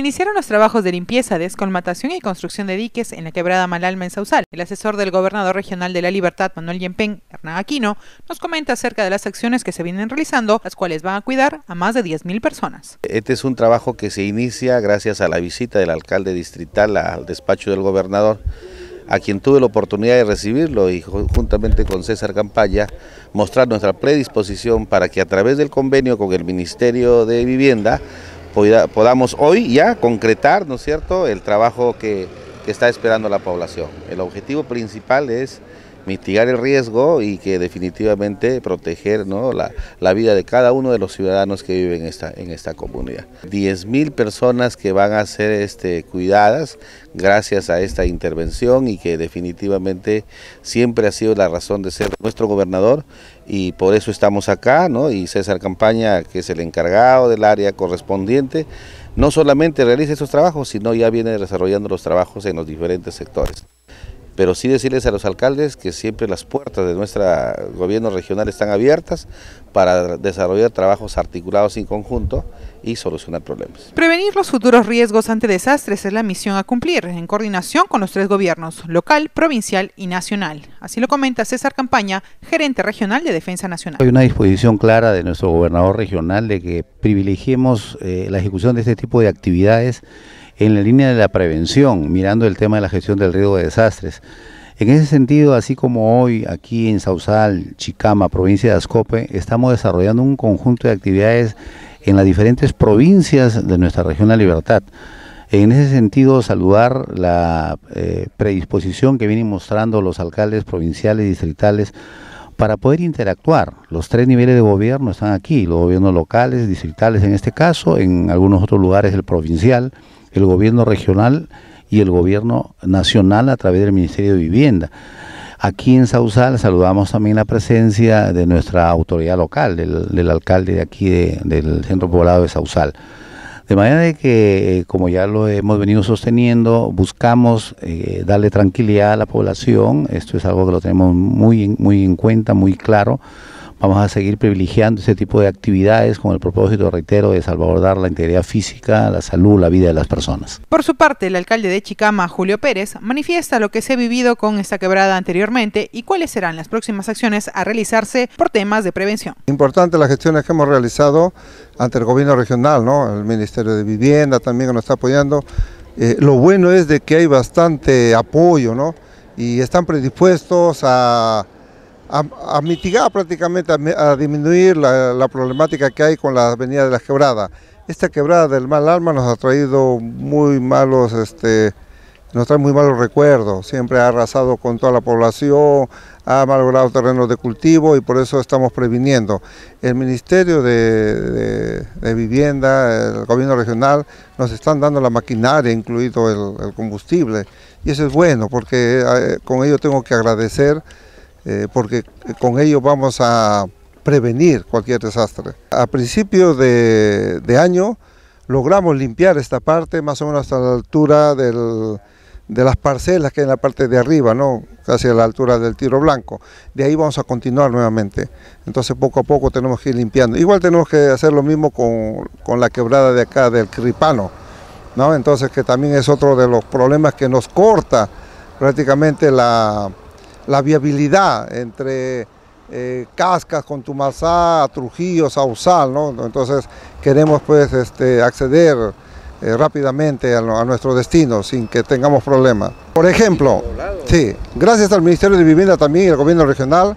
Iniciaron los trabajos de limpieza, descolmatación y construcción de diques en la quebrada Malalma en Sausal. El asesor del gobernador regional de la Libertad, Manuel Yempén, Hernán Aquino, nos comenta acerca de las acciones que se vienen realizando, las cuales van a cuidar a más de 10.000 personas. Este es un trabajo que se inicia gracias a la visita del alcalde distrital al despacho del gobernador a quien tuve la oportunidad de recibirlo y juntamente con César Campaya, mostrar nuestra predisposición para que a través del convenio con el Ministerio de Vivienda podamos hoy ya concretar, ¿no es cierto?, el trabajo que, que está esperando la población. El objetivo principal es mitigar el riesgo y que definitivamente proteger la, vida de cada uno de los ciudadanos que viven en esta, en esta comunidad. 10.000 personas que van a ser este, cuidadas gracias a esta intervención y que definitivamente siempre ha sido la razón de ser nuestro gobernador y por eso estamos acá, ¿no? Y César Campaña, que es el encargado del área correspondiente, no solamente realiza esos trabajos, sino ya viene desarrollando los trabajos en los diferentes sectores pero sí decirles a los alcaldes que siempre las puertas de nuestro gobierno regional están abiertas para desarrollar trabajos articulados en conjunto y solucionar problemas. Prevenir los futuros riesgos ante desastres es la misión a cumplir, en coordinación con los tres gobiernos, local, provincial y nacional. Así lo comenta César Campaña, gerente regional de Defensa Nacional. Hay una disposición clara de nuestro gobernador regional de que privilegiemos eh, la ejecución de este tipo de actividades en la línea de la prevención, mirando el tema de la gestión del riesgo de desastres. En ese sentido, así como hoy aquí en Sausal, Chicama, provincia de Ascope, estamos desarrollando un conjunto de actividades en las diferentes provincias de nuestra región La Libertad. En ese sentido, saludar la eh, predisposición que vienen mostrando los alcaldes provinciales y distritales para poder interactuar. Los tres niveles de gobierno están aquí, los gobiernos locales, distritales en este caso, en algunos otros lugares el provincial, el gobierno regional y el gobierno nacional a través del Ministerio de Vivienda. Aquí en Sausal saludamos también la presencia de nuestra autoridad local, del, alcalde de aquí del centro poblado de Sausal. De manera de que, eh, como ya lo hemos venido sosteniendo, buscamos eh, darle tranquilidad a la población. Esto es algo que lo tenemos muy, muy en cuenta, muy claro Vamos a seguir privilegiando ese tipo de actividades con el propósito, reitero, de salvaguardar la integridad física, la salud, la vida de las personas. Por su parte, el alcalde de Chicama, Julio Pérez, manifiesta lo que se ha vivido con esta quebrada anteriormente y cuáles serán las próximas acciones a realizarse por temas de prevención. Importante las gestiones que hemos realizado ante el gobierno regional, ¿no? el Ministerio de Vivienda también nos está apoyando. Eh, lo bueno es de que hay bastante apoyo ¿no? y están predispuestos a a, mitigar prácticamente, a, disminuir la, problemática que hay con la avenida de las quebradas. Esta quebrada del mal alma nos ha traído muy malos, este, nos trae muy malos recuerdos, siempre ha arrasado con toda la población, ha malogrado terrenos de cultivo y por eso estamos previniendo. El Ministerio de, Vivienda, el Gobierno Regional, nos están dando la maquinaria, incluido el, combustible, y eso es bueno porque eh, con ello tengo que agradecer eh, porque con ello vamos a prevenir cualquier desastre. A principio de, año logramos limpiar esta parte más o menos hasta la altura de las parcelas que hay en la parte de arriba, ¿no? casi a la altura del tiro blanco. De ahí vamos a continuar nuevamente. Entonces poco a poco tenemos que ir limpiando. Igual tenemos que hacer lo mismo con, con la quebrada de acá del Cripano. ¿no? Entonces que también es otro de los problemas que nos corta prácticamente la, la viabilidad entre eh, Cascas, Contumazá, Trujillo, Sausal, ¿no? Entonces queremos pues este, acceder eh, rápidamente a, nuestro destino sin que tengamos problemas. Por ejemplo, sí, gracias al Ministerio de Vivienda también y al Gobierno Regional,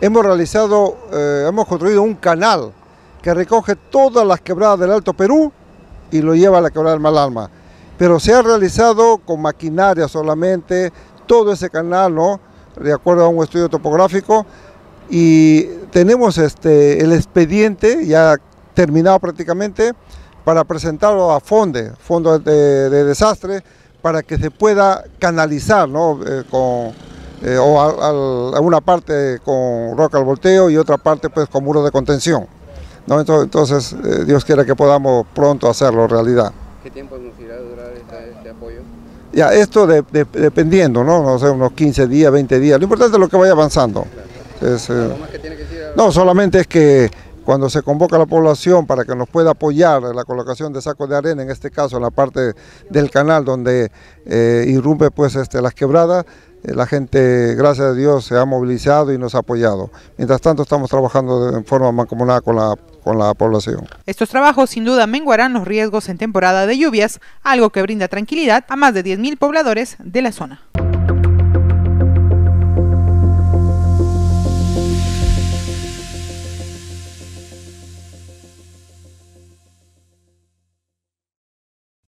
hemos realizado, eh, hemos construido un canal que recoge todas las quebradas del Alto Perú y lo lleva a la quebrada del Malalma. Pero se ha realizado con maquinaria solamente todo ese canal, ¿no? de acuerdo a un estudio topográfico y tenemos este, el expediente ya terminado prácticamente para presentarlo a FONDE, Fondo de, Desastre, para que se pueda canalizar ¿no? Eh, con, eh, o a, una parte con roca al volteo y otra parte pues con muros de contención. ¿no? Entonces, eh, Dios quiera que podamos pronto hacerlo realidad. ¿Qué tiempo ya, esto dependiendo, ¿no? No sé, unos 15 días, 20 días. Lo importante es lo que vaya avanzando. Eh, no, solamente es que cuando se convoca a la población para que nos pueda apoyar en la colocación de sacos de arena, en este caso en la parte del canal donde eh, irrumpe pues este, las quebradas, eh, la gente, gracias a Dios, se ha movilizado y nos ha apoyado. Mientras tanto estamos trabajando de, forma mancomunada con la con la población. Estos trabajos sin duda menguarán los riesgos en temporada de lluvias, algo que brinda tranquilidad a más de 10.000 pobladores de la zona.